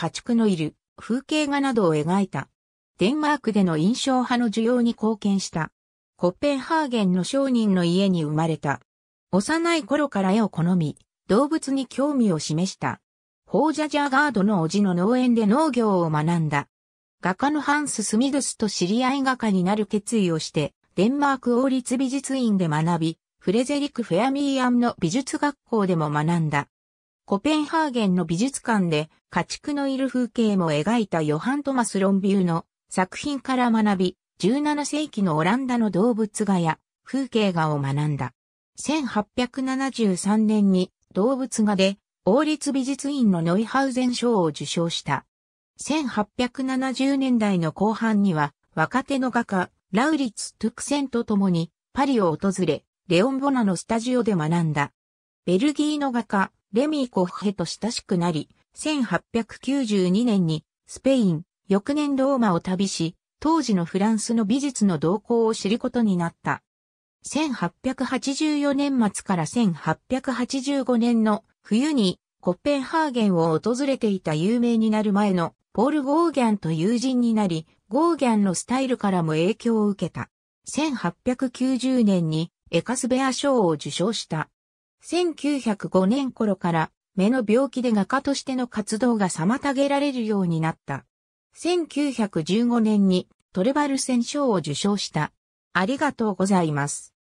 家畜のいる風景画などを描いた。デンマークでの印象派の需要に貢献した。コッペンハーゲンの商人の家に生まれた。幼い頃から絵を好み、動物に興味を示した。ホージャジャーガードの叔父の農園で農業を学んだ。画家のハンス・スミドスと知り合い画家になる決意をして、デンマーク王立美術院で学び、フレゼリク・フェアミーアンの美術学校でも学んだ。コペンハーゲンの美術館で家畜のいる風景も描いたヨハン・トマス・ロンビューの作品から学び、17世紀のオランダの動物画や風景画を学んだ。1873年に動物画で王立美術院のノイハウゼン賞を受賞した。1870年代の後半には若手の画家ラウリツ・トゥクセンと共にパリを訪れ、レオン・ボナのスタジオで学んだ。ベルギーの画家レミー・コッヘと親しくなり、1892年にスペイン、翌年ローマを旅し、当時のフランスの美術の動向を知ることになった。1884年末から1885年の冬にコッペンハーゲンを訪れていた有名になる前のポール・ゴーギャンと友人になり、ゴーギャンのスタイルからも影響を受けた。1890年にエカスベア賞を受賞した。1905年頃から目の病気で画家としての活動が妨げられるようになった。1915年にトレバル戦賞を受賞した。ありがとうございます。